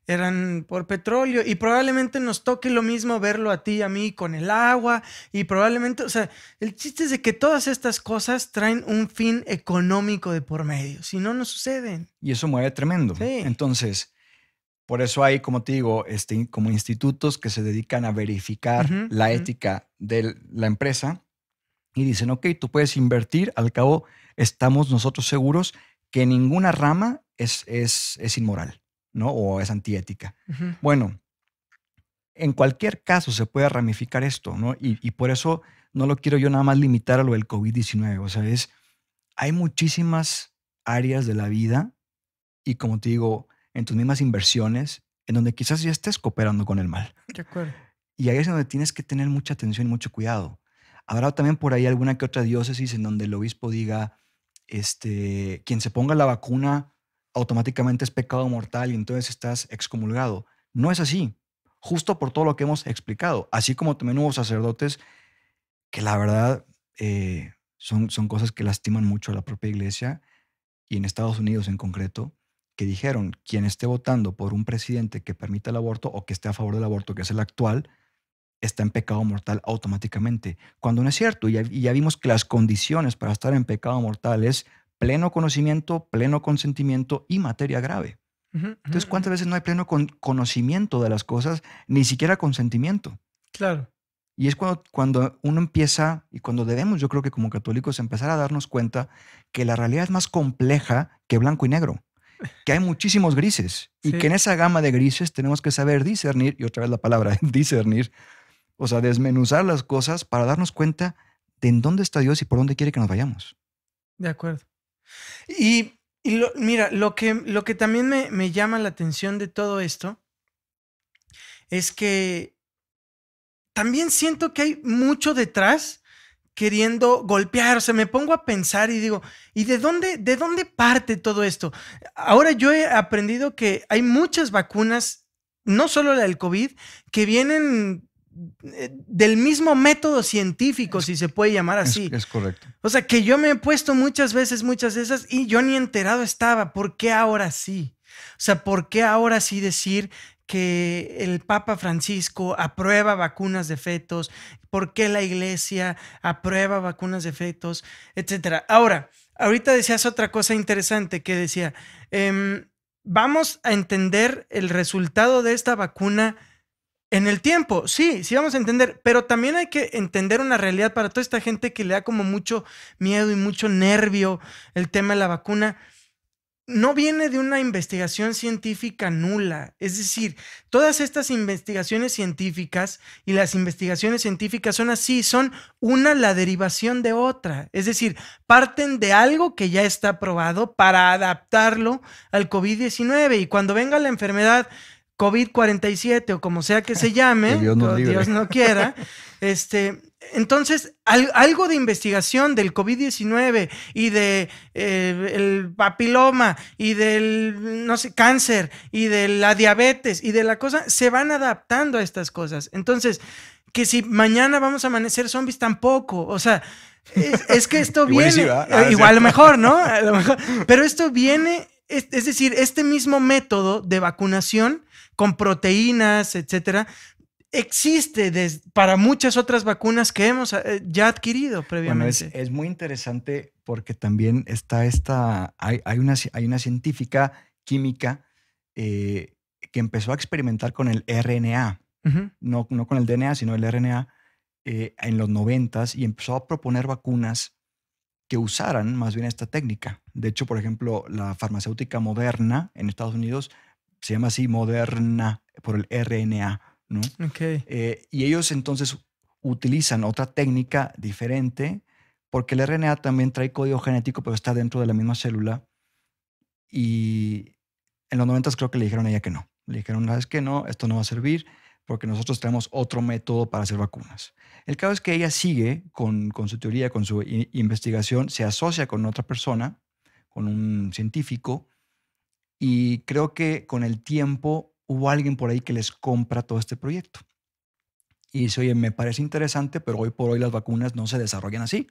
eran por petróleo y probablemente nos toque lo mismo verlo a ti a mí con el agua y probablemente, o sea, el chiste es de que todas estas cosas traen un fin económico de por medio, si no, no suceden. Y eso mueve tremendo. Entonces, por eso hay, como te digo, este, como institutos que se dedican a verificar la ética de la empresa y dicen, ok, tú puedes invertir, al cabo estamos nosotros seguros que ninguna rama es, es inmoral. O es antiética. Bueno, en cualquier caso se puede ramificar esto, Y, por eso no lo quiero yo nada más limitar a lo del COVID-19. O sea, es, hay muchísimas áreas de la vida y como te digo, en tus mismas inversiones, en donde quizás ya estés cooperando con el mal. De acuerdo. Y ahí es donde tienes que tener mucha atención y mucho cuidado. Habrá también por ahí alguna que otra diócesis en donde el obispo diga, este, quien se ponga la vacuna automáticamente es pecado mortal y entonces estás excomulgado. No es así, justo por todo lo que hemos explicado, así como también hubo sacerdotes que la verdad eh, son, son cosas que lastiman mucho a la propia iglesia y en Estados Unidos en concreto, que dijeron, quien esté votando por un presidente que permita el aborto o que esté a favor del aborto, que es el actual, está en pecado mortal automáticamente, cuando no es cierto. Y ya, y ya vimos que las condiciones para estar en pecado mortal es pleno conocimiento, pleno consentimiento y materia grave. Entonces, ¿cuántas veces no hay pleno conocimiento de las cosas, ni siquiera consentimiento? Claro. Y es cuando, cuando uno empieza, y cuando debemos, yo creo que como católicos, empezar a darnos cuenta que la realidad es más compleja que blanco y negro, que hay muchísimos grises, y que en esa gama de grises tenemos que saber discernir, y otra vez la palabra, *laughs* discernir, o sea, desmenuzar las cosas para darnos cuenta de en dónde está Dios y por dónde quiere que nos vayamos. De acuerdo. Y, mira, lo que, lo que también me, llama la atención de todo esto es que también siento que hay mucho detrás queriendo golpear, o sea, me pongo a pensar y digo, ¿y de dónde, de dónde parte todo esto? Ahora yo he aprendido que hay muchas vacunas, no solo la del COVID, que vienen eh, del mismo método científico, si se puede llamar así. Es, correcto. O sea, que yo me he puesto muchas veces, muchas de esas, y yo ni enterado estaba. ¿Por qué ahora sí? O sea, ¿por qué ahora sí decir que el Papa Francisco aprueba vacunas de fetos? ¿Por qué la iglesia aprueba vacunas de fetos? Etcétera. Ahora, ahorita decías otra cosa interesante que decía, em, vamos a entender el resultado de esta vacuna en el tiempo, sí, sí vamos a entender, pero también hay que entender una realidad para toda esta gente que le da como mucho miedo y mucho nervio el tema de la vacuna. No viene de una investigación científica nula. Es decir, todas estas investigaciones científicas y las investigaciones científicas son así, son una la derivación de otra. Es decir, parten de algo que ya está probado para adaptarlo al COVID-19 y cuando venga la enfermedad COVID-47 o como sea que se llame, Dios, no quiera. *laughs* Este, entonces, algo de investigación del COVID-19 y del eh, papiloma y del, no sé, cáncer y de la diabetes y de la cosa, se van adaptando a estas cosas. Entonces, que si mañana vamos a amanecer zombies tampoco, o sea, es, que esto *laughs* viene, eh, ah, igual a mejor, ¿no? *laughs* pero esto viene, es decir, este mismo método de vacunación con proteínas, etcétera, existe para muchas otras vacunas que hemos eh, ya adquirido previamente. es, muy interesante porque también está esta, hay, una, hay una, científica química eh, que empezó a experimentar con el RNA, no, con el DNA, sino el RNA, eh, en los noventas y empezó a proponer vacunas que usaran más bien esta técnica. De hecho, por ejemplo, la farmacéutica moderna en Estados Unidos se llama así Moderna por el RNA, ¿no? Okay. Eh, y ellos entonces utilizan otra técnica diferente porque el RNA también trae código genético, pero está dentro de la misma célula. Y en los 90 creo que le dijeron a ella que no. Le dijeron, una vez que No, esto no va a servir porque nosotros tenemos otro método para hacer vacunas. El caso es que ella sigue con, con su teoría, con su investigación, se asocia con otra persona, con un científico, y creo que con el tiempo hubo alguien por ahí que les compra todo este proyecto. Y dice, oye, me parece interesante, pero hoy por hoy las vacunas no se desarrollan así.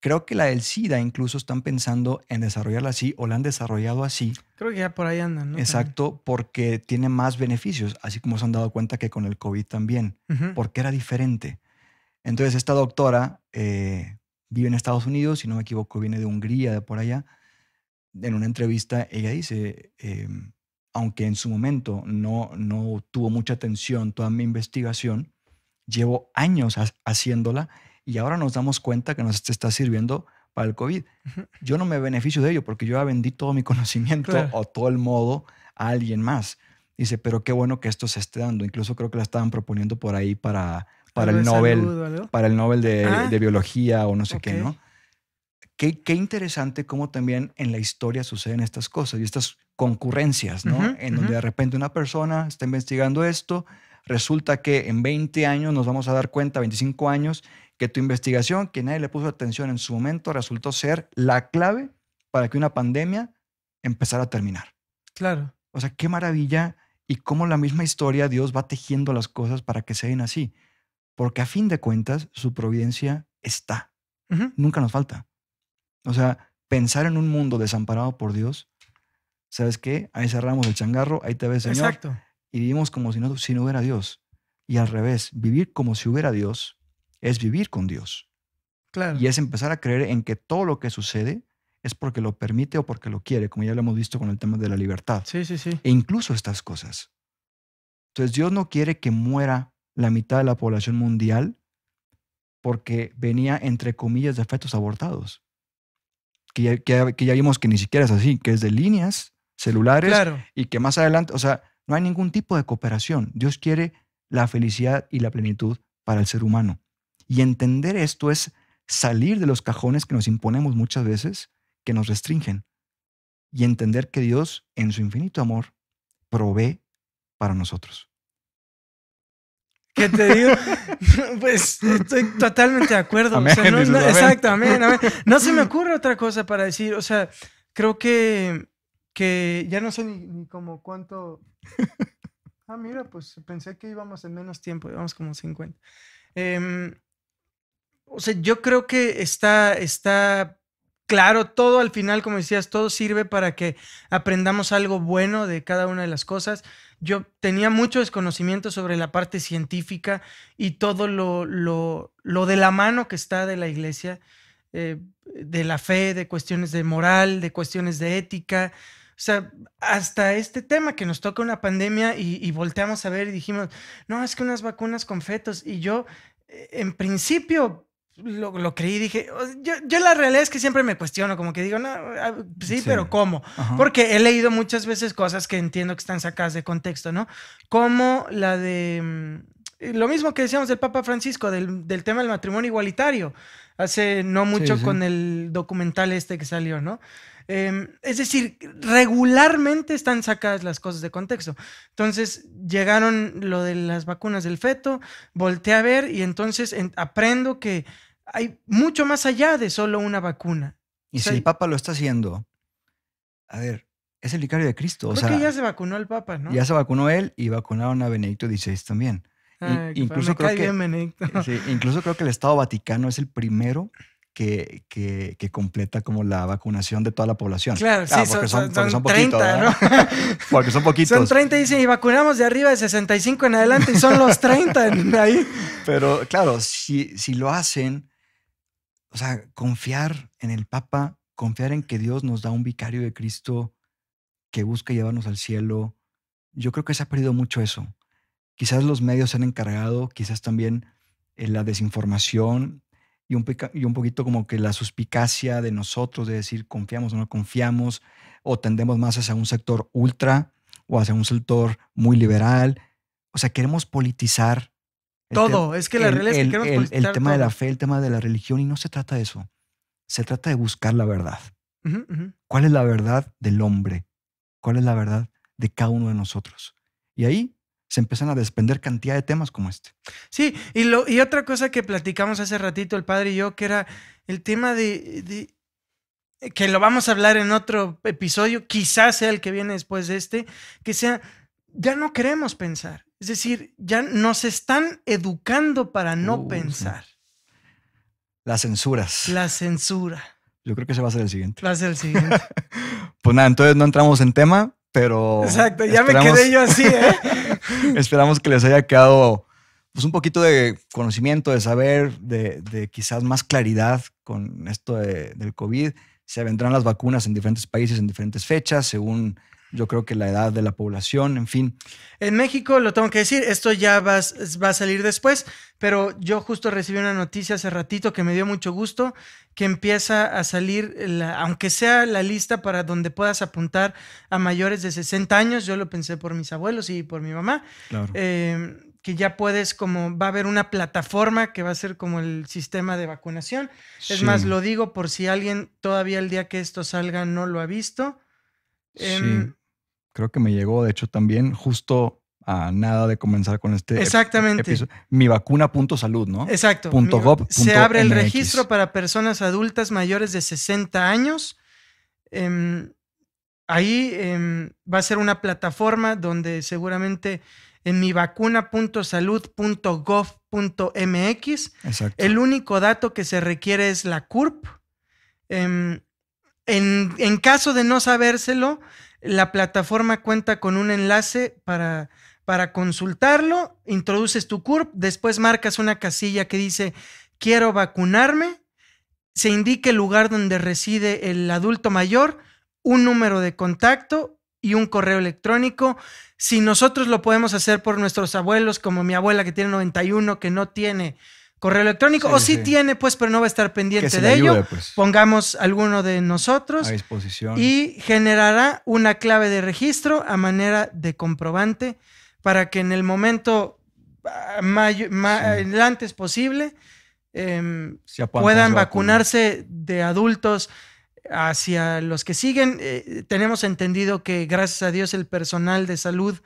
Creo que la del SIDA incluso están pensando en desarrollarla así o la han desarrollado así. Creo que ya por ahí andan, ¿no? Exacto, porque tiene más beneficios, así como se han dado cuenta que con el COVID también, porque era diferente. Entonces, esta doctora eh, vive en Estados Unidos, si no me equivoco, viene de Hungría, de por allá en una entrevista ella dice, em, aunque en su momento no, no tuvo mucha atención toda mi investigación, llevo años haciéndola y ahora nos damos cuenta que nos está sirviendo para el COVID. Yo no me beneficio de ello porque yo ya vendí todo mi *laughs* conocimiento o todo el modo a alguien más. Dice, pero qué bueno que esto se esté dando. Incluso creo que la estaban proponiendo por ahí para, para, el, Nobel, para el Nobel de, ah. de, biología o no sé qué, ¿no? Qué, interesante cómo también en la historia suceden estas cosas y estas concurrencias, ¿no? en donde de repente una persona está investigando esto, resulta que en 20 años nos vamos a dar cuenta, 25 años, que tu investigación, que nadie le puso atención en su momento, resultó ser la clave para que una pandemia empezara a terminar. Claro. O sea, qué maravilla y cómo la misma historia Dios va tejiendo las cosas para que se den así. Porque a fin de cuentas, su providencia está. Nunca nos falta. O sea, pensar en un mundo desamparado por Dios, ¿sabes qué? Ahí cerramos el changarro, ahí te ves, Señor. Exacto. Y vivimos como si no, hubiera Dios. Y al revés, vivir como si hubiera Dios es vivir con Dios. Claro. Y es empezar a creer en que todo lo que sucede es porque lo permite o porque lo quiere, como ya lo hemos visto con el tema de la libertad. Sí, sí, sí. E incluso estas cosas. Entonces, Dios no quiere que muera la mitad de la población mundial porque venía, entre comillas, de fetos abortados que ya, vimos que ni siquiera es así, que es de líneas celulares y que más adelante, o sea, no hay ningún tipo de cooperación. Dios quiere la felicidad y la plenitud para el ser humano. Y entender esto es salir de los cajones que nos imponemos muchas veces, que nos restringen, y entender que Dios, en su infinito amor, provee para nosotros que te digo, *laughs* pues estoy totalmente de acuerdo. Amén, no, *laughs* No se me ocurre otra cosa para decir, o sea, creo que, que ya no sé ni, como cuánto... Ah, mira, pues pensé que íbamos en menos tiempo, íbamos como 50. Em, o sea, yo creo que está, está Claro, todo al final, como decías, todo sirve para que aprendamos algo bueno de cada una de las cosas. Yo tenía mucho desconocimiento sobre la parte científica y todo lo, lo, de la mano que está de la iglesia, eh, de la fe, de cuestiones de moral, de cuestiones de ética. O sea, hasta este tema que nos toca una pandemia y, y, volteamos a ver y dijimos, no, es que unas vacunas con fetos. Y yo, eh, en principio, lo, lo, creí, dije, yo, la realidad es que siempre me cuestiono, como que digo, no, ah, pues sí, pero ¿cómo? Porque he leído muchas veces cosas que entiendo que están sacadas de contexto, ¿no? Como la de, mm, lo mismo que decíamos del Papa Francisco, del, tema del matrimonio igualitario, hace no mucho con el documental este que salió, ¿no? Em, es decir, regularmente están sacadas las cosas de contexto. Entonces, llegaron lo de las vacunas del feto, volteé a ver y entonces aprendo que hay mucho más allá de solo una vacuna. Y si el Papa lo está haciendo, a ver, es el vicario de Cristo. Creo que ya se vacunó el Papa, ¿no? Ya se vacunó él y vacunaron a Benedicto XVI también. Ah, incluso, creo que, eh, incluso creo que el Estado Vaticano es el primero que, que, completa como la vacunación de toda la población. Claro, sí, porque son, son, son 30, ¿no? *laughs* porque son poquitos. Son 30 y dicen, y vacunamos de arriba de 65 en adelante y son los 30 ahí. Pero claro, si, si lo hacen, o sea, confiar en el Papa, confiar en que Dios nos da un vicario de Cristo que busca llevarnos al cielo. Yo creo que se ha perdido mucho eso. Quizás los medios se han encargado, quizás también eh, la desinformación y un, y un poquito como que la suspicacia de nosotros de decir confiamos o no confiamos, o tendemos más hacia un sector ultra o hacia un sector muy liberal. O sea, queremos politizar todo, es que la el, es que queremos el, tema de la fe, el tema de la religión, y no se trata de eso. Se trata de buscar la verdad. ¿Cuál es la verdad del hombre? ¿Cuál es la verdad de cada uno de nosotros? Y ahí se empiezan a despender cantidad de temas como este. Sí, y, lo, y otra cosa que platicamos hace ratito el padre y yo, que era el tema de que lo vamos a hablar en otro episodio, quizás sea el que viene después de este, que sea, ya no queremos pensar. Es decir, ya nos están educando para no pensar. Las censuras. La censura. Yo creo que se va a ser el siguiente. Va a ser el siguiente. *laughs* pues nada, entonces no entramos en tema, pero. Exacto, ya me quedé yo así, ¿eh? *laughs* esperamos que les haya quedado pues, un poquito de conocimiento, de saber, de, quizás más claridad con esto del COVID. Se vendrán las vacunas en diferentes países en diferentes fechas, según yo creo que la edad de la población, en fin. En México, lo tengo que decir, esto ya va, va, a salir después, pero yo justo recibí una noticia hace ratito que me dio mucho gusto, que empieza a salir, aunque sea la lista para donde puedas apuntar a mayores de 60 años, yo lo pensé por mis abuelos y por mi mamá, em, que ya puedes como, va a haber una plataforma que va a ser como el sistema de vacunación. Es más, lo digo por si alguien todavía el día que esto salga no lo ha visto. Em, sí creo que me llegó, de hecho, también justo a nada de comenzar con este Exactamente. Mi vacuna ¿no? Exacto. Punto se abre el registro para personas adultas mayores de 60 años. Em, ahí em, va a ser una plataforma donde seguramente en mi vacuna.salud.gov.mx el único dato que se requiere es la CURP. Em, en, en caso de no sabérselo, la plataforma cuenta con un enlace para, para consultarlo, introduces tu CURP, después marcas una casilla que dice quiero vacunarme, se indica el lugar donde reside el adulto mayor, un número de contacto y un correo electrónico. Si nosotros lo podemos hacer por nuestros abuelos, como mi abuela que tiene 91, que no tiene correo electrónico. o si tiene, pues, pero no va a estar pendiente de ello. Pues. Pongamos alguno de nosotros. A disposición. Y generará una clave de registro a manera de comprobante para que en el momento ah, más adelante antes posible em, puedan vacunarse de adultos hacia los que siguen. Eh, tenemos entendido que gracias a Dios el personal de salud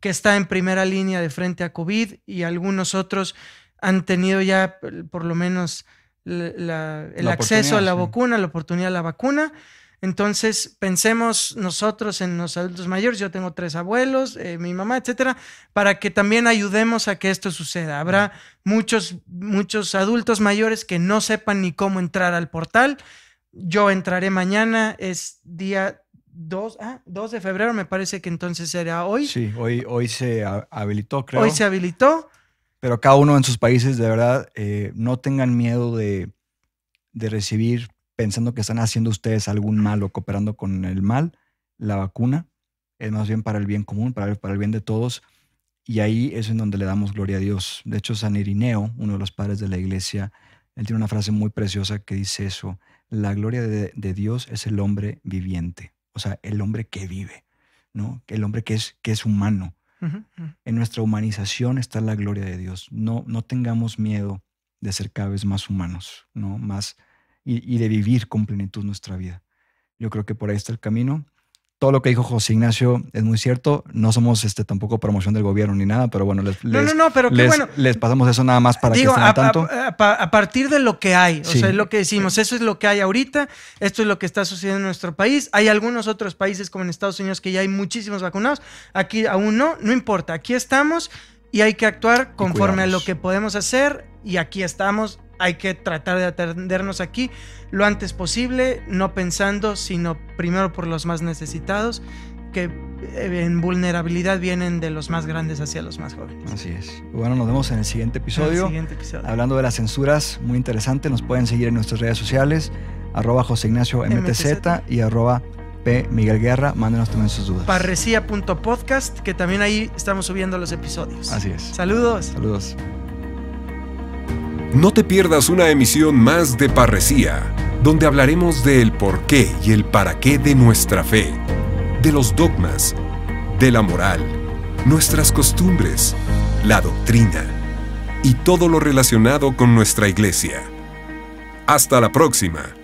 que está en primera línea de frente a COVID y algunos otros han tenido ya por lo menos el acceso a la vacuna, la oportunidad a la vacuna. Entonces, pensemos nosotros en los adultos mayores, yo tengo tres abuelos, eh, mi mamá, etcétera, para que también ayudemos a que esto suceda. Habrá muchos, muchos adultos mayores que no sepan ni cómo entrar al portal. Yo entraré mañana, es día 2, ah, de febrero, me parece que entonces será hoy. Sí, hoy, hoy se habilitó, creo. Hoy se habilitó pero cada uno en sus países, de verdad, eh, no tengan miedo de, recibir, pensando que están haciendo ustedes algún mal o cooperando con el mal, la vacuna. Es más bien para el bien común, para el, para el bien de todos. Y ahí es en donde le damos gloria a Dios. De hecho, San Irineo, uno de los padres de la iglesia, él tiene una frase muy preciosa que dice eso. La gloria de, Dios es el hombre viviente, o sea, el hombre que vive, ¿no? El hombre que es, que es humano, en nuestra humanización está la gloria de Dios. No, no tengamos miedo de ser cada vez más humanos, ¿no? Más y, y de vivir con plenitud nuestra vida. Yo creo que por ahí está el camino todo lo que dijo José Ignacio es muy cierto. No somos este, tampoco promoción del gobierno ni nada, pero bueno, les, pasamos eso nada más para que estén a, tanto. A, partir de lo que hay, o sea, es lo que decimos, eso es lo que hay ahorita, esto es lo que está sucediendo en nuestro país. Hay algunos otros países como en Estados Unidos que ya hay muchísimos vacunados, aquí aún no, no importa, aquí estamos y hay que actuar conforme a lo que podemos hacer y aquí estamos hay que tratar de atendernos aquí lo antes posible, no pensando, sino primero por los más necesitados, que eh, en vulnerabilidad vienen de los más grandes hacia los más jóvenes. Así es. Bueno, nos vemos en el siguiente episodio. Hablando de las censuras, muy interesante. Nos pueden seguir en nuestras redes sociales, arroba José MTZ, y arroba P. Mándenos también sus dudas. Parresía.podcast, que también ahí estamos subiendo los episodios. Así es. Saludos. Saludos. No te pierdas una emisión más de Parresía, donde hablaremos del porqué y el para qué de nuestra fe, de los dogmas, de la moral, nuestras costumbres, la doctrina y todo lo relacionado con nuestra iglesia. Hasta la próxima.